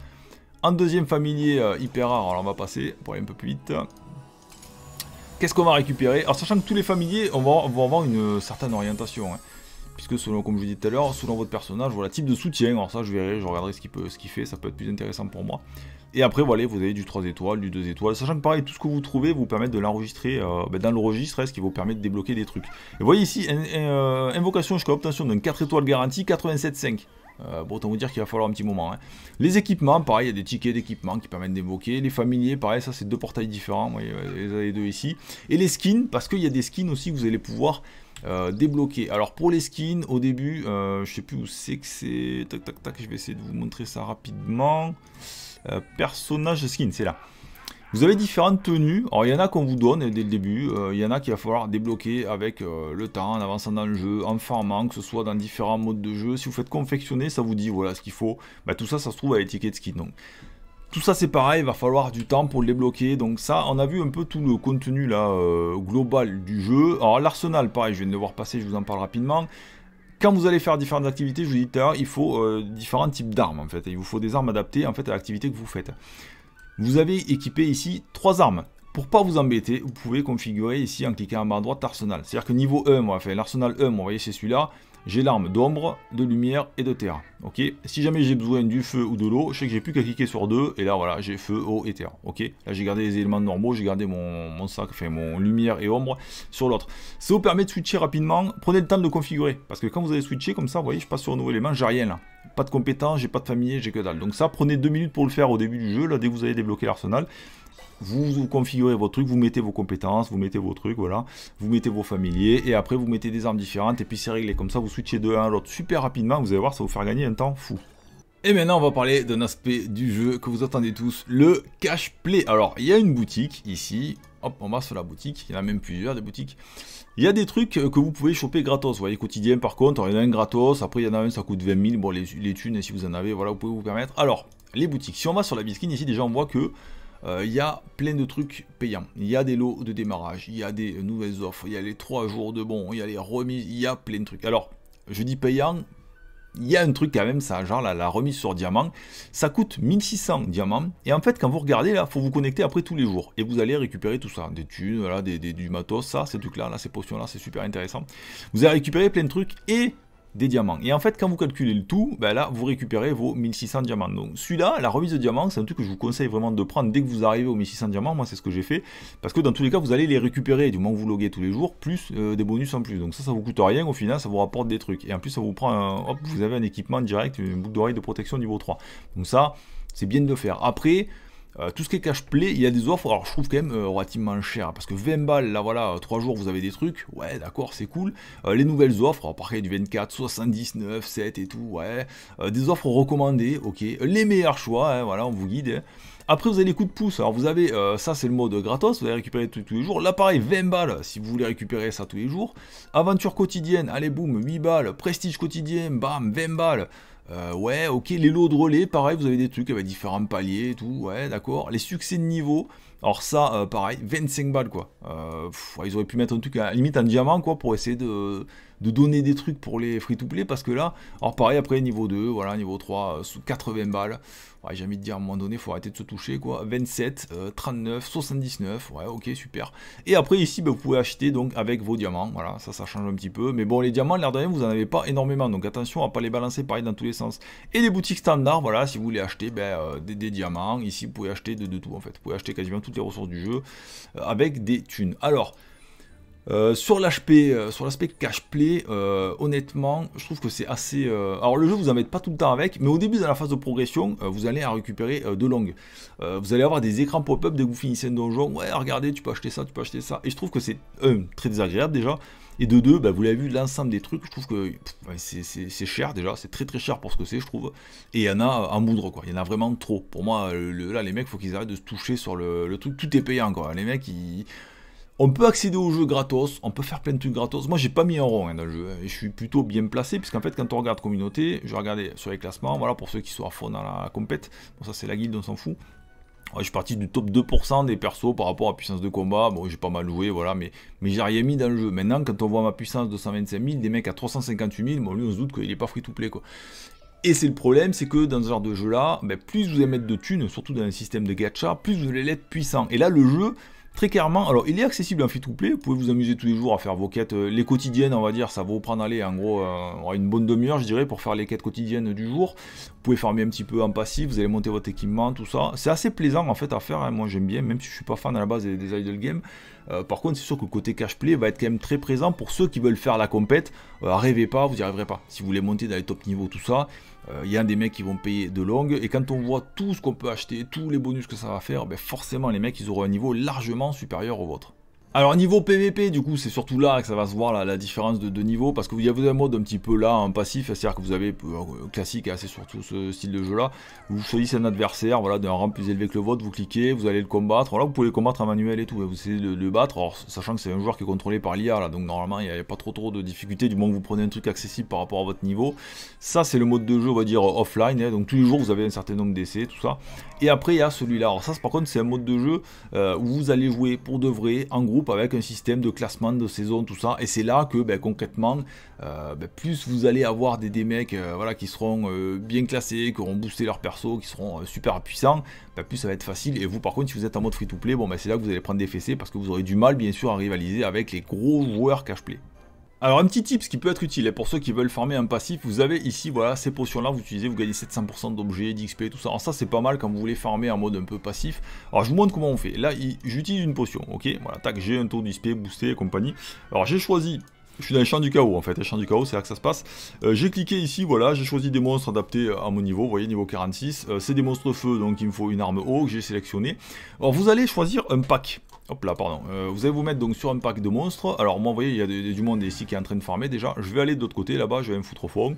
En deuxième familier, euh, hyper rare, alors on va passer pour aller un peu plus vite. Qu'est-ce qu'on va récupérer Alors sachant que tous les familiers on va, vont avoir une certaine orientation. Hein puisque selon, comme je vous disais tout à l'heure, selon votre personnage, voilà, type de soutien, alors ça je verrai, je regarderai ce qu'il peut, ce fait, ça peut être plus intéressant pour moi. Et après, voilà, vous avez du 3 étoiles, du 2 étoiles, sachant que pareil, tout ce que vous trouvez vous permet de l'enregistrer euh, ben, dans le registre, hein, ce qui vous permet de débloquer des trucs. Et vous voyez ici, euh, invocation jusqu'à obtention d'un 4 étoiles garantie, 87,5. Euh, bon, autant vous dire qu'il va falloir un petit moment. Hein. Les équipements, pareil, il y a des tickets d'équipement qui permettent d'évoquer. Les familiers, pareil, ça c'est deux portails différents. Vous voyez, les deux ici. Et les skins, parce qu'il y a des skins aussi vous allez pouvoir euh, débloquer, Alors pour les skins, au début, euh, je sais plus où c'est que c'est. Tac tac tac, je vais essayer de vous montrer ça rapidement. Euh, personnage skin, c'est là. Vous avez différentes tenues. Alors il y en a qu'on vous donne dès le début. Il y en a qu'il va falloir débloquer avec le temps, en avançant dans le jeu, en farmant, que ce soit dans différents modes de jeu. Si vous faites confectionner, ça vous dit voilà ce qu'il faut. Bah, tout ça, ça se trouve à l'étiquette skin. Donc tout ça c'est pareil, il va falloir du temps pour le débloquer. Donc ça, on a vu un peu tout le contenu là, euh, global du jeu. Alors l'arsenal, pareil, je viens de le voir passer, je vous en parle rapidement. Quand vous allez faire différentes activités, je vous dis tout à il faut euh, différents types d'armes en fait. Il vous faut des armes adaptées en fait à l'activité que vous faites. Vous avez équipé ici trois armes. Pour pas vous embêter, vous pouvez configurer ici en cliquant en bas à droite arsenal. C'est-à-dire que niveau 1, moi, enfin, l'arsenal 1, vous voyez, c'est celui-là. J'ai l'arme d'ombre, de lumière et de terre. Ok. Si jamais j'ai besoin du feu ou de l'eau, je sais que j'ai plus qu'à cliquer sur deux. Et là voilà, j'ai feu, eau et terre. Ok. Là j'ai gardé les éléments normaux, j'ai gardé mon, sac, enfin mon lumière et ombre sur l'autre. Ça vous permet de switcher rapidement. Prenez le temps de le configurer. Parce que quand vous allez switcher comme ça, vous voyez, je passe sur un nouveau élément, j'ai rien là. Pas de compétence, j'ai pas de famille, j'ai que dalle. Donc ça, prenez deux minutes pour le faire au début du jeu. Là, dès que vous allez débloquer l'arsenal, vous, configurez votre truc, vous mettez vos compétences, vous mettez vos trucs, voilà, vous mettez vos familiers, et après vous mettez des armes différentes, et puis c'est réglé comme ça, vous switchez de l'un à l'autre super rapidement, vous allez voir, ça va vous faire gagner un temps fou. Et maintenant, on va parler d'un aspect du jeu que vous attendez tous, le cash play. Alors, il y a une boutique ici. Hop, on va sur la boutique. Il y en a même plusieurs des boutiques. Il y a des trucs que vous pouvez choper gratos. Vous voyez, quotidien par contre, il y en a un gratos. Après, il y en a un, ça coûte 20 000. Bon, les, les thunes, si vous en avez, voilà, vous pouvez vous permettre. Alors, les boutiques. Si on va sur la biskin, ici, déjà, on voit que il euh, y a plein de trucs payants. Il y a des lots de démarrage, il y a des nouvelles offres, il y a les 3 jours de bon, il y a les remises, il y a plein de trucs. Alors, je dis payant, il y a un truc quand même, ça, genre la, remise sur diamant, ça coûte 1600 diamants. Et en fait, quand vous regardez là, faut vous connecter après tous les jours. Et vous allez récupérer tout ça, des thunes, voilà, des, du matos, ça, ces trucs-là, là, ces potions-là, c'est super intéressant. Vous allez récupérer plein de trucs et des diamants. Et en fait, quand vous calculez le tout, ben là, vous récupérez vos 1600 diamants. Donc celui-là, la remise de diamants, c'est un truc que je vous conseille vraiment de prendre dès que vous arrivez aux 1600 diamants. Moi, c'est ce que j'ai fait. Parce que dans tous les cas, vous allez les récupérer du moment vous loguez tous les jours, plus euh, des bonus en plus. Donc ça, ça vous coûte rien. Au final, ça vous rapporte des trucs. Et en plus, ça vous prend Hop, vous avez un équipement direct, une boucle d'oreille de protection niveau 3. Donc ça, c'est bien de le faire. Après, euh, tout ce qui est cash play, il y a des offres. Alors, je trouve quand même euh, relativement cher. Parce que 20 balles, là voilà, 3 euh, jours, vous avez des trucs. Ouais, d'accord, c'est cool. les nouvelles offres, alors, pareil du 24, 79, 7 et tout. Ouais. des offres recommandées, ok. Les meilleurs choix, hein, voilà, on vous guide. Hein. Après, vous avez les coups de pouce. Alors, vous avez, ça c'est le mode gratos, vous allez récupérer tous les jours. L'appareil 20 balles si vous voulez récupérer ça tous les jours. Aventure quotidienne, allez, boum, 8 balles. Prestige quotidien, bam, 20 balles. Euh, ouais, ok, les lots de relais, pareil, vous avez des trucs avec différents paliers et tout, ouais, d'accord. Les succès de niveau, alors ça, euh, pareil, 25 balles, quoi. Euh, ils auraient pu mettre un truc à, limite en diamant, quoi, pour essayer de, de donner des trucs pour les free-to-play, parce que là, alors pareil, après niveau 2, voilà, niveau 3, euh, sous 80 balles, ouais, j'ai envie de dire, à un moment donné, faut arrêter de se toucher, quoi, 27, 39, 79, ouais, ok, super. Et après, ici, bah, vous pouvez acheter, donc, avec vos diamants, voilà, ça, ça change un petit peu, mais bon, les diamants, l'air de vous en avez pas énormément, donc attention à pas les balancer, pareil, dans tous les sens. Et les boutiques standard voilà, si vous voulez acheter, ben, euh, des, diamants, ici, vous pouvez acheter de, de, tout, en fait, vous pouvez acheter quasiment toutes les ressources du jeu, euh, avec des thunes. Alors, euh, euh, sur l'aspect sur l'aspect cash play, euh, honnêtement, je trouve que c'est assez. Alors le jeu vous mettez pas tout le temps avec, mais au début dans la phase de progression, vous allez en récupérer de longues. vous allez avoir des écrans pop-up dès que vous finissez un donjon. Ouais, regardez, tu peux acheter ça, tu peux acheter ça. Et je trouve que c'est un très désagréable déjà. Et de deux, bah, vous l'avez vu, l'ensemble des trucs, je trouve que c'est cher déjà, c'est très très cher pour ce que c'est, je trouve. Et il y en a en moudre, quoi. Il y en a vraiment trop. Pour moi, là, les mecs, faut qu'ils arrêtent de se toucher sur le, le, truc. Tout est payant, quoi. Les mecs, ils on peut accéder au jeu gratos, on peut faire plein de trucs gratos. Moi, j'ai pas mis un rond hein, dans le jeu. Hein, et je suis plutôt bien placé, puisqu'en fait, quand on regarde communauté, je regardais sur les classements, voilà, pour ceux qui sont à fond dans la, compète. ça, c'est la guilde, on s'en fout. je suis parti du top 2% des persos par rapport à puissance de combat. Bon, j'ai pas mal joué, voilà, mais, mais j'ai rien mis dans le jeu. Maintenant, quand on voit ma puissance de 125 000, des mecs à 358 000, bon, lui, on se doute qu'il est pas free to play, quoi. Et c'est le problème, c'est que dans ce genre de jeu-là, ben, plus vous allez mettre de thunes, surtout dans un système de gacha, plus vous allez être puissant. Et là, le jeu, Très clairement, alors il est accessible en fit to play vous pouvez vous amuser tous les jours à faire vos quêtes, euh, les quotidiennes on va dire, ça vaut vous prendre aller en gros euh, une bonne demi-heure je dirais pour faire les quêtes quotidiennes du jour pouvez farmer un petit peu en passif, vous allez monter votre équipement, tout ça. C'est assez plaisant en fait à faire, hein. moi j'aime bien, même si je suis pas fan à la base des, idle games. Euh, par contre, c'est sûr que le côté cash play va être quand même très présent pour ceux qui veulent faire la compète. Euh, rêvez pas, vous n'y arriverez pas. Si vous voulez monter dans les top niveaux, tout ça, il euh, y a des mecs qui vont payer de longue. Et quand on voit tout ce qu'on peut acheter, tous les bonus que ça va faire, ben forcément les mecs ils auront un niveau largement supérieur au vôtre. Alors niveau PVP, du coup, c'est surtout là que ça va se voir la, différence de, niveau, parce que vous avez un mode un petit peu là, un passif, c'est-à-dire que vous avez euh, euh classique, assez hein, surtout ce style de jeu-là. Vous choisissez un adversaire, voilà, d'un rang plus élevé que le vôtre, vous cliquez, vous allez le combattre. Là vous pouvez le combattre en manuel et tout, hein, vous essayez de le battre, sachant que c'est un joueur qui est contrôlé par l'IA, là, donc normalement il n'y a, pas trop trop de difficultés, du moins que vous prenez un truc accessible par rapport à votre niveau. Ça, c'est le mode de jeu, on va dire offline, hein, donc tous les jours vous avez un certain nombre d'essais, tout ça. Et après il y a celui-là. Alors ça, par contre, c'est un mode de jeu euh, où vous allez jouer pour de vrai en groupe avec un système de classement de saison, tout ça. Et c'est là que ben, concrètement, euh, ben, plus vous allez avoir des, mecs euh, voilà, qui seront euh, bien classés, qui auront boosté leur perso, qui seront super puissants, ben, plus ça va être facile. Et vous, par contre, si vous êtes en mode free to play, bon, c'est là que vous allez prendre des fessées parce que vous aurez du mal, bien sûr, à rivaliser avec les gros joueurs cash play. Alors un petit tip, ce qui peut être utile, hein, pour ceux qui veulent farmer un passif, vous avez ici, voilà, ces potions-là, vous utilisez, vous gagnez 700% d'objets, d'XP, tout ça. Alors ça, c'est pas mal quand vous voulez farmer en mode un peu passif. Alors je vous montre comment on fait. Là, j'utilise une potion, ok Voilà, tac, j'ai un taux d'XP boosté et compagnie. Alors j'ai choisi je suis dans le champ du chaos en fait, les champ du chaos c'est là que ça se passe. Euh, j'ai cliqué ici, voilà, j'ai choisi des monstres adaptés euh, à mon niveau, vous voyez niveau 46. Euh, c'est des monstres feu donc il me faut une arme haut que j'ai sélectionné. Alors vous allez choisir un pack, Hop là, pardon. Euh, vous allez vous mettre donc sur un pack de monstres. Alors moi, vous voyez, il y a du, monde ici qui est en train de farmer déjà. Je vais aller de l'autre côté, là-bas, je vais me foutre au fond.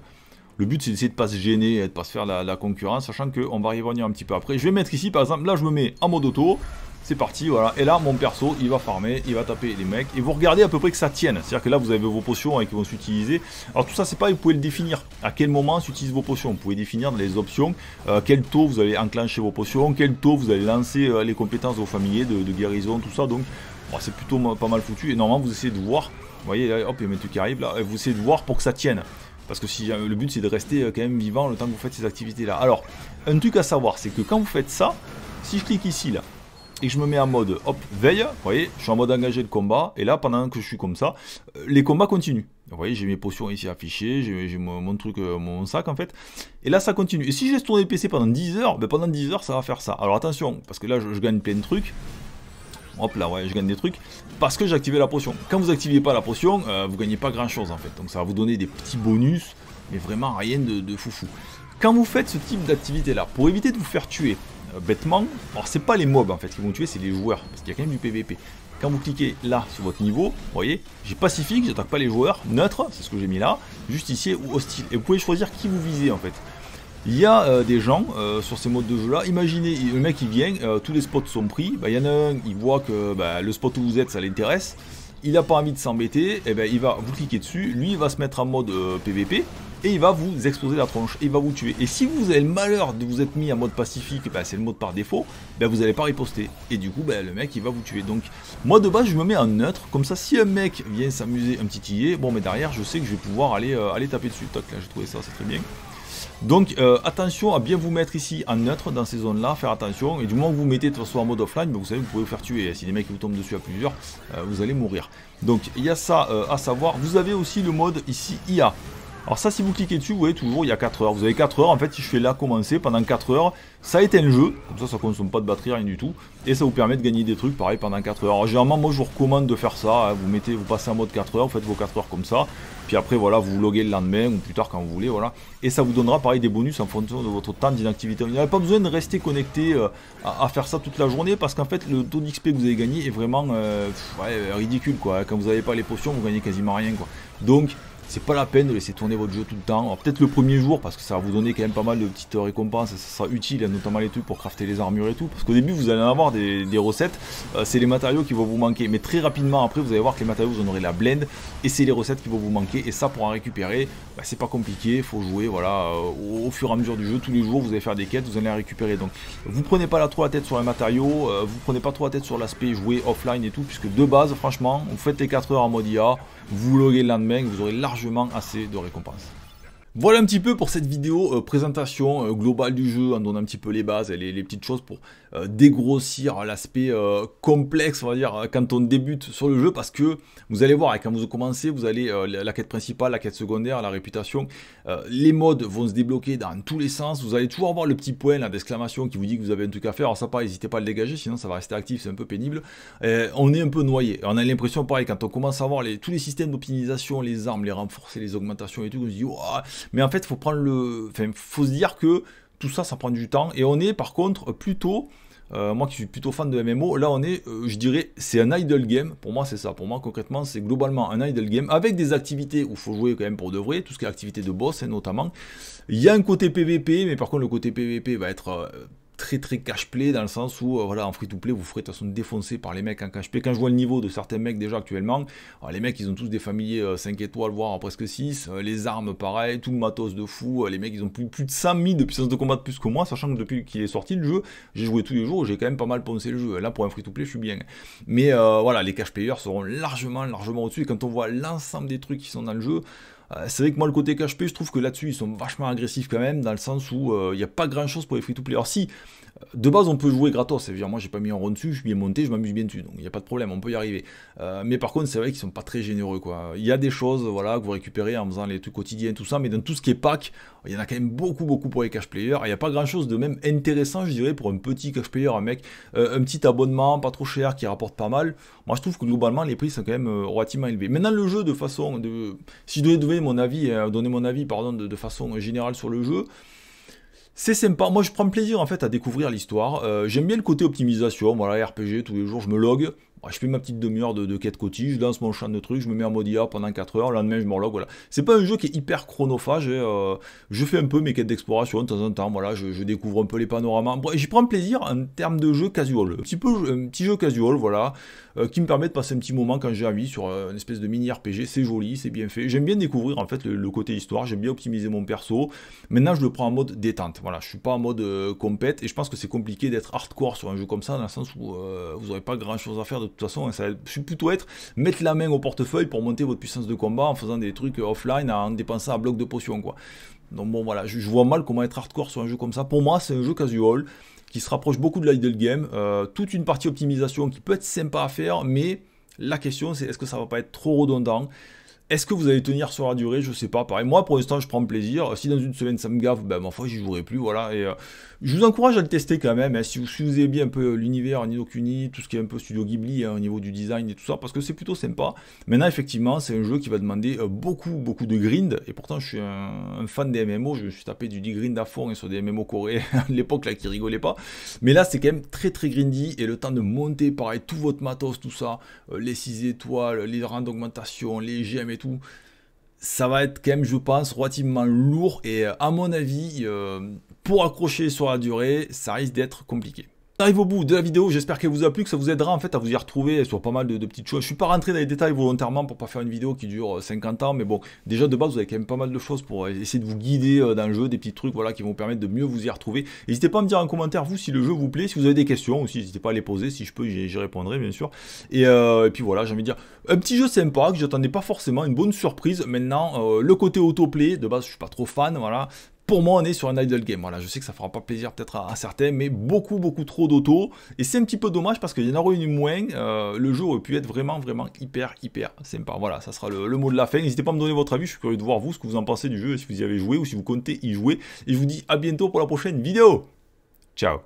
Le but, c'est d'essayer de pas se gêner et de pas se faire la, la concurrence, sachant qu'on va y revenir un petit peu après. Je vais mettre ici, par exemple, là, je me mets en mode auto c'est parti, voilà. Et là, mon perso, il va farmer, il va taper les mecs. Et vous regardez à peu près que ça tienne. C'est-à-dire que là, vous avez vos potions et hein, qui vont s'utiliser. Alors tout ça, c'est pas, vous pouvez le définir. À quel moment s'utilisent vos potions Vous pouvez définir dans les options euh, quel taux vous allez enclencher vos potions, quel taux vous allez lancer euh, les compétences de vos familiers, de, guérison, tout ça. Donc, c'est plutôt pas mal foutu. Et normalement, vous essayez de voir. Vous voyez, hop, il y a un truc qui arrive, là. Vous essayez de voir pour que ça tienne. Parce que si, le but, c'est de rester euh, quand même vivant le temps que vous faites ces activités-là. Alors, un truc à savoir, c'est que quand vous faites ça, si je clique ici, là, et je me mets en mode hop veille, vous voyez, je suis en mode engagé de combat, et là pendant que je suis comme ça, euh, les combats continuent. Vous voyez, j'ai mes potions ici affichées, j'ai mon, truc, euh, mon sac en fait. Et là, ça continue. Et si je laisse tourner le PC pendant 10 heures, ben, pendant 10 heures, ça va faire ça. Alors attention, parce que là, je, gagne plein de trucs. Hop là, ouais, je gagne des trucs. Parce que j'ai activé la potion. Quand vous activez pas la potion, vous euh, vous gagnez pas grand chose en fait. Donc ça va vous donner des petits bonus, mais vraiment rien de, de foufou. Quand vous faites ce type d'activité là, pour éviter de vous faire tuer euh, bêtement. Alors c'est pas les mobs en fait qui vont tuer, c'est les joueurs, parce qu'il y a quand même du PVP. Quand vous cliquez là sur votre niveau, vous voyez, j'ai pacifique, j'attaque pas les joueurs, neutre, c'est ce que j'ai mis là, justicier ou hostile. Et vous pouvez choisir qui vous visez en fait. Il y a euh, des gens euh, sur ces modes de jeu là, imaginez, le mec il vient, tous les spots sont pris, bah, il y en a un, il voit que bah, le spot où vous êtes ça l'intéresse, il n'a pas envie de s'embêter, et eh ben il va vous cliquer dessus, lui il va se mettre en mode PVP euh, et il va vous exposer la tronche, il va vous tuer. Et si vous avez le malheur de vous être mis en mode pacifique, ben c'est le mode par défaut, ben vous n'allez pas riposter. Et du coup, ben le mec il va vous tuer. Donc moi de base je me mets en neutre, comme ça si un mec vient s'amuser un petit tillet, bon mais derrière je sais que je vais pouvoir aller, euh, aller taper dessus. Toc là j'ai trouvé ça, c'est très bien. Donc euh, attention à bien vous mettre ici en neutre dans ces zones là, faire attention et du moment que vous mettez de toute en mode offline, ben, vous savez vous pouvez vous faire tuer, si les mecs vous tombent dessus à plusieurs, euh, vous allez mourir. Donc il y a ça euh, à savoir, vous avez aussi le mode ici IA, alors ça, si vous cliquez dessus, vous voyez toujours, il y a 4 heures. Vous avez 4 heures. En fait, si je fais là commencer pendant 4 heures, ça éteint le jeu. Comme ça, ça consomme pas de batterie, rien du tout. Et ça vous permet de gagner des trucs, pareil, pendant 4 heures. Alors, généralement, moi, je vous recommande de faire ça. Hein. Vous mettez, vous passez en mode 4 heures, vous faites vos 4 heures comme ça. Puis après, voilà, vous loguez le lendemain ou plus tard quand vous voulez, voilà. Et ça vous donnera, pareil, des bonus en fonction de votre temps d'inactivité. Vous n'avez pas besoin de rester connecté euh, à, faire ça toute la journée parce qu'en fait, le taux d'XP que vous avez gagné est vraiment euh, ridicule, quoi. Quand vous n'avez pas les potions, vous gagnez quasiment rien, quoi. Donc, c'est pas la peine de laisser tourner votre jeu tout le temps. peut-être le premier jour parce que ça va vous donner quand même pas mal de petites récompenses et ça sera utile, hein, notamment les trucs pour crafter les armures et tout. Parce qu'au début vous allez en avoir des, recettes, euh, c'est les matériaux qui vont vous manquer. Mais très rapidement après vous allez voir que les matériaux vous en aurez la blend et c'est les recettes qui vont vous manquer. Et ça pour en récupérer, bah, c'est pas compliqué, Il faut jouer voilà euh, au, fur et à mesure du jeu. Tous les jours vous allez faire des quêtes, vous allez en récupérer. Donc vous prenez pas la trop la tête sur les matériaux, euh, vous prenez pas trop la tête sur l'aspect jouer offline et tout, puisque de base franchement vous faites les 4 heures en mode IA vous loguez le lendemain, vous aurez largement assez de récompenses. Voilà un petit peu pour cette vidéo euh, présentation euh, globale du jeu, en donnant un petit peu les bases et les, petites choses pour euh, dégrossir l'aspect complexe, on va dire, quand on débute sur le jeu, parce que vous allez voir, et quand vous commencez, vous allez la quête principale, la quête secondaire, la réputation, les modes vont se débloquer dans tous les sens, vous allez toujours avoir le petit point d'exclamation qui vous dit que vous avez un truc à faire, alors ça pas, n'hésitez pas à le dégager, sinon ça va rester actif, c'est un peu pénible, on est un peu noyé, on a l'impression, pareil, quand on commence à voir tous les systèmes d'optimisation, les armes, les renforcer, les augmentations et tout, on se dit, mais en fait, faut prendre le, faut se dire que tout ça, ça prend du temps. Et on est par contre plutôt euh, moi qui suis plutôt fan de MMO, là on est, euh, je dirais, c'est un idle game. Pour moi, c'est ça. Pour moi, concrètement, c'est globalement un idle game avec des activités où il faut jouer quand même pour de vrai, tout ce qui est activité de boss hein, notamment. Il y a un côté PVP, mais par contre, le côté PVP va être. Euh, très très cash play dans le sens où euh, voilà en free to play vous ferez de toute façon défoncer par les mecs en cash play quand je vois le niveau de certains mecs déjà actuellement euh, les mecs ils ont tous des familiers 5 euh, étoiles voire presque 6 les armes pareil tout le matos de fou les mecs ils ont plus, plus de 100 000 de puissance de combat plus que moi sachant que depuis qu'il est sorti le jeu j'ai joué tous les jours j'ai quand même pas mal poncé le jeu là pour un free to play je suis bien mais voilà les cash players seront largement largement au dessus et quand on voit l'ensemble des trucs qui sont dans le jeu euh, c'est vrai que moi, le côté KHP, je trouve que là-dessus, ils sont vachement agressifs quand même, dans le sens où euh, il n'y a pas grand-chose pour les free-to-play. Alors si, de base, on peut jouer gratos. C'est-à-dire, moi, j'ai pas mis en rond dessus, je suis bien monté, je m'amuse bien dessus. Donc, il n'y a pas de problème, on peut y arriver. Euh, mais par contre, c'est vrai qu'ils sont pas très généreux. quoi. Il y a des choses voilà, que vous récupérez en faisant les trucs quotidiens, tout ça. Mais dans tout ce qui est pack, il y en a quand même beaucoup, beaucoup pour les cash players. Il n'y a pas grand-chose de même intéressant, je dirais, pour un petit cash player, un mec, euh, un petit abonnement, pas trop cher, qui rapporte pas mal. Moi, je trouve que globalement, les prix sont quand même euh, relativement élevés. Maintenant, le jeu, de façon. De... Si je devais donner mon avis, donner mon avis pardon, de façon générale sur le jeu, c'est sympa, moi je prends plaisir en fait à découvrir l'histoire. Euh, j'aime bien le côté optimisation, voilà, RPG, tous les jours je me log, je fais ma petite demi-heure de, quête cotis, je lance mon champ de trucs, je me mets en mode pendant 4 heures, le lendemain je me relogue, voilà. C'est pas un jeu qui est hyper chronophage, hein, euh, je fais un peu mes quêtes d'exploration de temps en temps, voilà, je, découvre un peu les panoramas. J'y prends plaisir en termes de jeu casual, un petit, peu, un petit jeu casual, voilà. Euh, qui me permet de passer un petit moment quand j'ai envie sur euh, une espèce de mini RPG. C'est joli, c'est bien fait. J'aime bien découvrir en fait le, côté histoire, j'aime bien optimiser mon perso. Maintenant, je le prends en mode détente. Voilà, je suis pas en mode euh, compète et je pense que c'est compliqué d'être hardcore sur un jeu comme ça dans le sens où vous n'aurez pas grand chose à faire de toute façon. et ça va plutôt être mettre la main au portefeuille pour monter votre puissance de combat en faisant des trucs offline en dépensant un bloc de potions quoi. Donc bon voilà, je vois mal comment être hardcore sur un jeu comme ça. Pour moi, c'est un jeu casual qui se rapproche beaucoup de l'idle game. Euh, toute une partie optimisation qui peut être sympa à faire, mais la question c'est est-ce que ça va pas être trop redondant est-ce que vous allez tenir sur la durée Je sais pas. Pareil, moi pour l'instant je prends plaisir. Si dans une semaine ça me gaffe, ben ma foi j'y jouerai plus. Voilà. Et euh, je vous encourage à le tester quand même. Hein. si, vous, si bien un peu l'univers Nino Kuni, tout ce qui est un peu Studio Ghibli hein, au niveau du design et tout ça, parce que c'est plutôt sympa. Maintenant effectivement c'est un jeu qui va demander euh, beaucoup beaucoup de grind. Et pourtant je suis un, fan des MMO. Je me suis tapé du grind à fond hein, sur des MMO coréens <laughs> à l'époque là qui rigolaient pas. Mais là c'est quand même très très grindy et le temps de monter pareil tout votre matos tout ça, euh, les 6 étoiles, les rangs d'augmentation, les GM tout, ça va être quand même, je pense, relativement lourd. Et euh, à mon avis, euh, pour accrocher sur la durée, ça risque d'être compliqué. On arrive au bout de la vidéo, j'espère qu'elle vous a plu, que ça vous aidera en fait à vous y retrouver sur pas mal de, petites choses. Je suis pas rentré dans les détails volontairement pour pas faire une vidéo qui dure 50 euh, ans, mais bon, déjà de base vous avez quand même pas mal de choses pour euh, essayer de vous guider euh, dans le jeu, des petits trucs voilà qui vont permettre de mieux vous y retrouver. N'hésitez pas à me dire en commentaire vous si le jeu vous plaît, si vous avez des questions aussi, n'hésitez pas à les poser, si je peux j'y répondrai bien sûr. Et, puis voilà, j'ai envie de dire un petit jeu sympa que j'attendais pas forcément, une bonne surprise. Maintenant, le côté autoplay, de base je suis pas trop fan, voilà, pour moi, on est sur un idle game. Voilà, je sais que ça fera pas plaisir peut-être à, certains, mais beaucoup, beaucoup trop d'auto. Et c'est un petit peu dommage parce qu'il y en aurait eu moins. Euh, le jeu aurait pu être vraiment, vraiment hyper, hyper sympa. Voilà, ça sera le, le mot de la fin. N'hésitez pas à me donner votre avis. Je suis curieux de voir vous ce que vous en pensez du jeu, si vous y avez joué ou si vous comptez y jouer. Et je vous dis à bientôt pour la prochaine vidéo. Ciao